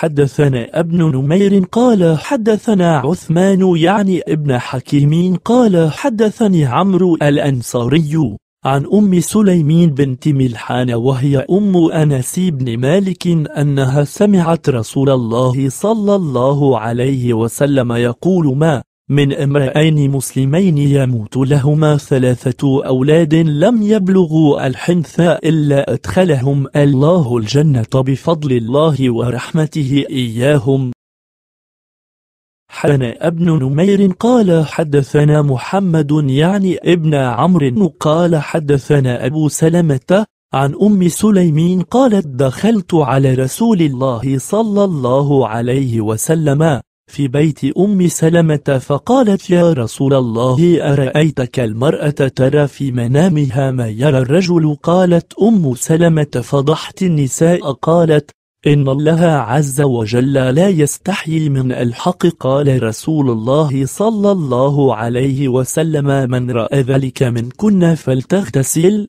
حدثنا ابن نمير قال حدثنا عثمان يعني ابن حكيم قال حدثني عمرو الأنصاري عن أم سليمين بنت ملحان وهي أم أنس بن مالك أنها سمعت رسول الله صلى الله عليه وسلم يقول ما من امرأين مسلمين يموت لهما ثلاثة أولاد لم يبلغوا الحنث إلا أدخلهم الله الجنة بفضل الله ورحمته إياهم حنا ابن نمير قال حدثنا محمد يعني ابن عمرو قال حدثنا أبو سلمة عن أم سليمين قالت دخلت على رسول الله صلى الله عليه وسلم في بيت أم سلمة فقالت يا رسول الله أرأيتك المرأة ترى في منامها ما يرى الرجل قالت أم سلمة فضحت النساء قالت إن الله عز وجل لا يستحي من الحق قال رسول الله صلى الله عليه وسلم من رأى ذلك منكن فلتغتسل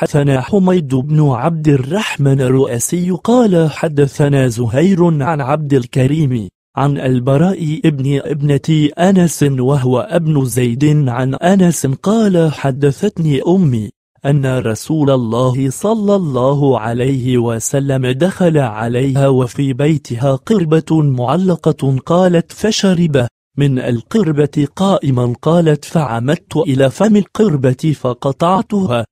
حدثنا حميد بن عبد الرحمن الرؤسي قال حدثنا زهير عن عبد الكريم عن البراء ابن ابنة أنس وهو ابن زيد عن أنس قال حدثتني أمي أن رسول الله صلى الله عليه وسلم دخل عليها وفي بيتها قربة معلقة قالت فشرب من القربة قائما قالت فعمدت إلى فم القربة فقطعتها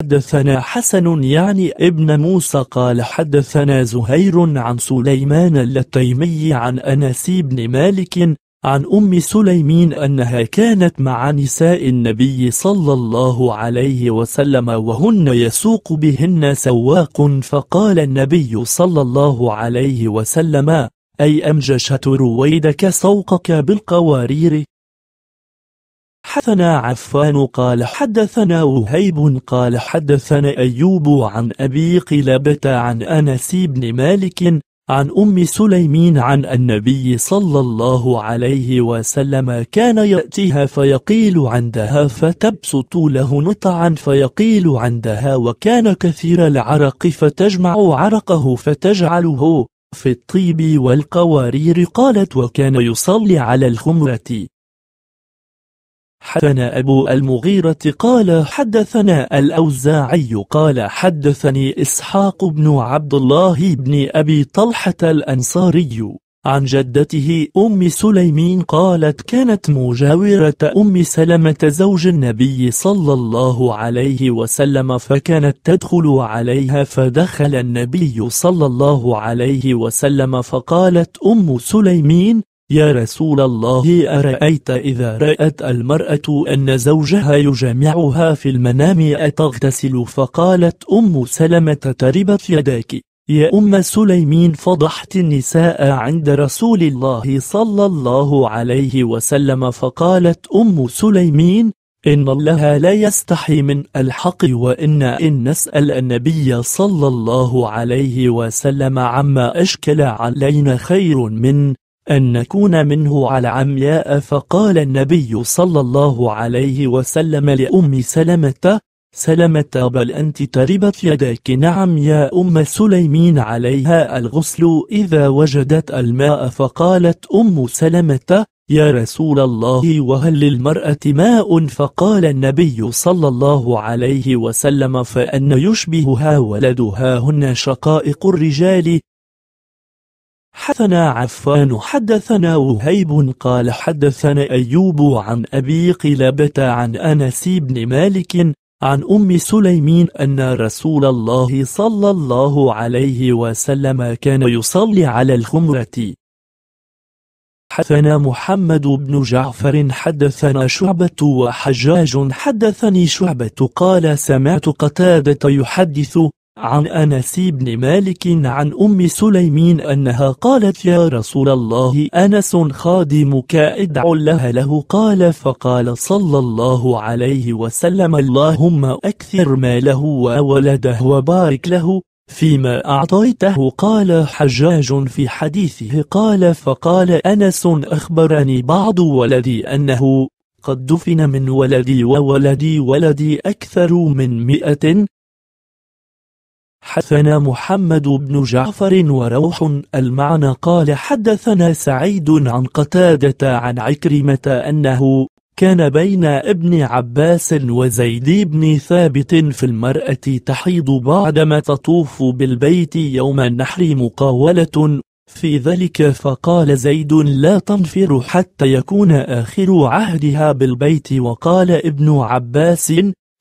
حدثنا حسن يعني ابن موسى قال حدثنا زهير عن سليمان اللتيمي عن أنس بن مالك عن أم سليمين أنها كانت مع نساء النبي صلى الله عليه وسلم وهن يسوق بهن سواق فقال النبي صلى الله عليه وسلم أي أمجشة رويدك سوقك بالقوارير حدثنا عفان قال حدثنا وهيب قال حدثنا أيوب عن أبي قلابة عن أنس بن مالك عن أم سليمين عن النبي صلى الله عليه وسلم كان يأتيها فيقيل عندها فتبسط له نطعا فيقيل عندها وكان كثير العرق فتجمع عرقه فتجعله في الطيب والقوارير قالت وكان يصلي على الخمرة حدثنا أبو المغيرة قال حدثنا الأوزاعي قال حدثني إسحاق بن عبد الله بن أبي طلحة الأنصاري عن جدته أم سليمين قالت كانت مجاورة أم سلمة زوج النبي صلى الله عليه وسلم فكانت تدخل عليها فدخل النبي صلى الله عليه وسلم فقالت أم سليمين يا رسول الله أرأيت إذا رأت المرأة أن زوجها يجامعها في المنام أتغتسل فقالت أم سلمة تربت يداك يا أم سليمين فضحت النساء عند رسول الله صلى الله عليه وسلم فقالت أم سليمين إن الله لا يستحي من الحق وإن إن نسأل النبي صلى الله عليه وسلم عما أشكل علينا خير من أن نكون منه على عمياء فقال النبي صلى الله عليه وسلم لأم سلمة سلمة بل أنت تربت يداك نعم يا أم سليمين عليها الغسل إذا وجدت الماء فقالت أم سلمة يا رسول الله وهل للمرأة ماء فقال النبي صلى الله عليه وسلم فأن يشبهها ولدها هن شقائق الرجال حدثنا عفان حدثنا وهيب قال حدثنا أيوب عن أبي قلابة عن أنس بن مالك عن أم سليمين أن رسول الله صلى الله عليه وسلم كان يصلي على الخمرة حدثنا محمد بن جعفر حدثنا شعبة وحجاج حدثني شعبة قال سمعت قتادة يحدث عن أنس بن مالك عن أم سليمين أنها قالت يا رسول الله أنس خادمك ادع لها له قال فقال صلى الله عليه وسلم اللهم أكثر ماله وولده وبارك له فيما أعطيته قال حجاج في حديثه قال فقال أنس أخبرني بعض ولدي أنه قد دفن من ولدي وولدي ولدي أكثر من مئة حدثنا محمد بن جعفر وروح المعنى قال حدثنا سعيد عن قتادة عن عكرمة أنه كان بين ابن عباس وزيد بن ثابت في المرأة تحيض بعدما تطوف بالبيت يوم النحر مقاولة في ذلك فقال زيد لا تنفر حتى يكون آخر عهدها بالبيت وقال ابن عباس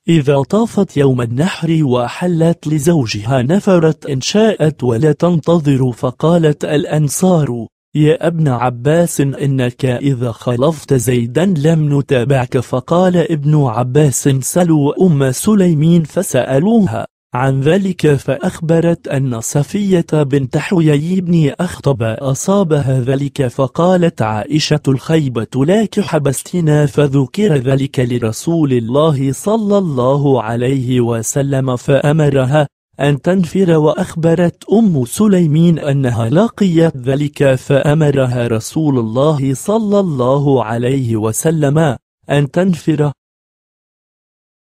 إذا طافت يوم النحر وحلت لزوجها نفرت إن شاءت ولا تنتظر فقالت الأنصار يا ابن عباس إنك إذا خلفت زيدا لم نتابعك فقال ابن عباس سلوا أم سليمين فسألوها عن ذلك فأخبرت أن صفية بنت حيي بن أخطب أصابها ذلك فقالت عائشة الخيبة لا كحبستنا فذكر ذلك لرسول الله صلى الله عليه وسلم فأمرها أن تنفر وأخبرت أم سليمين أنها لقيت ذلك فأمرها رسول الله صلى الله عليه وسلم أن تنفر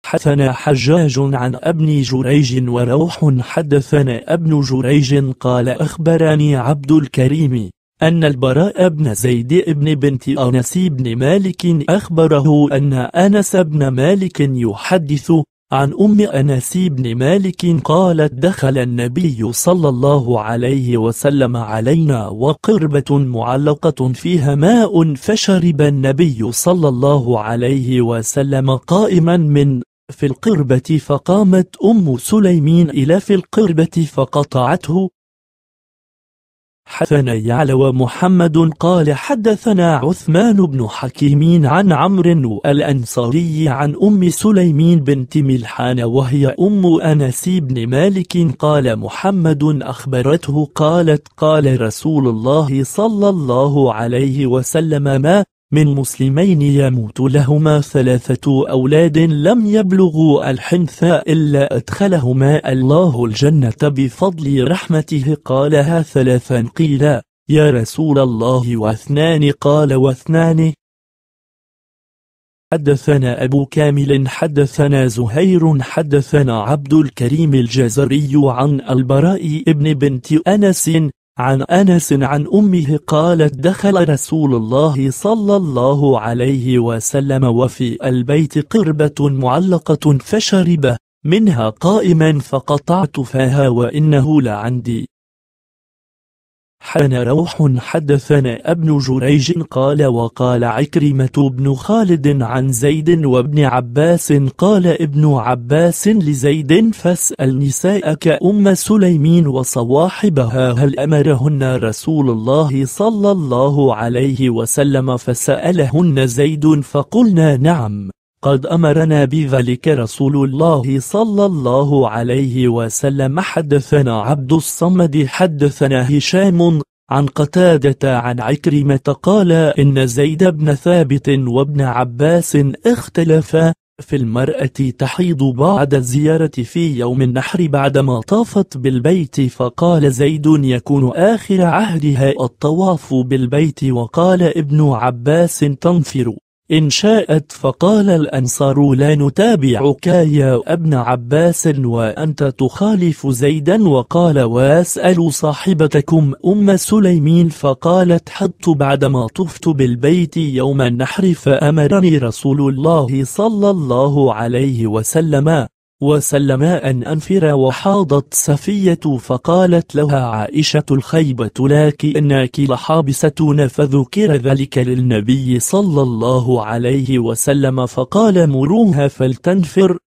حدثنا حجاج عن ابن جريج وروح حدثنا ابن جريج قال أخبرني عبد الكريم أن البراء بن زيد بن بنت أنس بن مالك أخبره أن أنس بن مالك يحدث عن أم أنس بن مالك قالت دخل النبي صلى الله عليه وسلم علينا وقربة معلقة فيها ماء فشرب النبي صلى الله عليه وسلم قائما من في القربة فقامت أم سليمين إلى في القربة فقطعته حدثنا يعلو ومحمد قال حدثنا عثمان بن حكيمين عن عمرو الأنصاري عن أم سليمين بنت ملحان وهي أم أنس بن مالك قال محمد أخبرته قالت قال رسول الله صلى الله عليه وسلم ما من مسلمين يموت لهما ثلاثة أولاد لم يبلغوا الحنث إلا أدخلهما الله الجنة بفضل رحمته قالها ثلاثا قيل يا رسول الله واثنان قال واثنان حدثنا أبو كامل حدثنا زهير حدثنا عبد الكريم الجزري عن البراء ابن بنت أنس عن أنس عن أمه قالت دخل رسول الله صلى الله عليه وسلم وفي البيت قربة معلقة فشرب منها قائما فقطعت فها وإنه لعندي حان روح حدثنا ابن جريج قال وقال عكرمة بن خالد عن زيد وابن عباس قال ابن عباس لزيد فاسأل نساءك أم سليمين وصواحبها هل أمرهن رسول الله صلى الله عليه وسلم فسألهن زيد فقلنا نعم قد أمرنا بذلك رسول الله صلى الله عليه وسلم حدثنا عبد الصمد حدثنا هشام عن قتادة عن عكرمة قال إن زيد بن ثابت وابن عباس اختلفا في المرأة تحيض بعد الزيارة في يوم النحر بعدما طافت بالبيت فقال زيد يكون آخر عهدها الطواف بالبيت وقال ابن عباس تنفر إن شاءت فقال الأنصار لا نتابعك يا ابن عباس وأنت تخالف زيدا وقال وأسأل صاحبتكم أم سليمين فقالت حط بعدما طفت بالبيت يوم النحر فأمرني رسول الله صلى الله عليه وسلم وسلما أن أنفر وحاضت سفية فقالت لها عائشة الخيبة لك إنك لحابستون فذكر ذلك للنبي صلى الله عليه وسلم فقال مروها فلتنفر